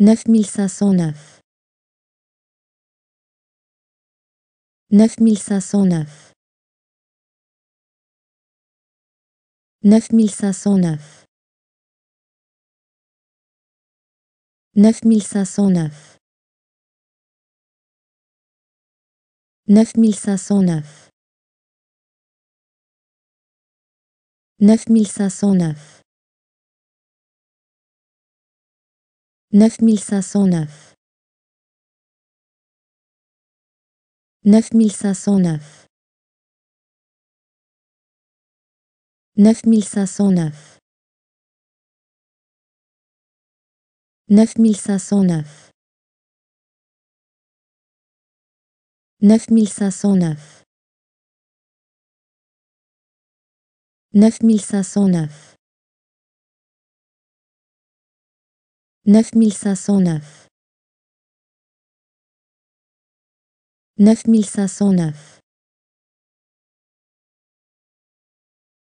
9509 9509 9509 9509 9509 9509 neuf. Neuf mille cinq cent neuf. Neuf mille cinq cent neuf. Neuf mille cinq cent neuf.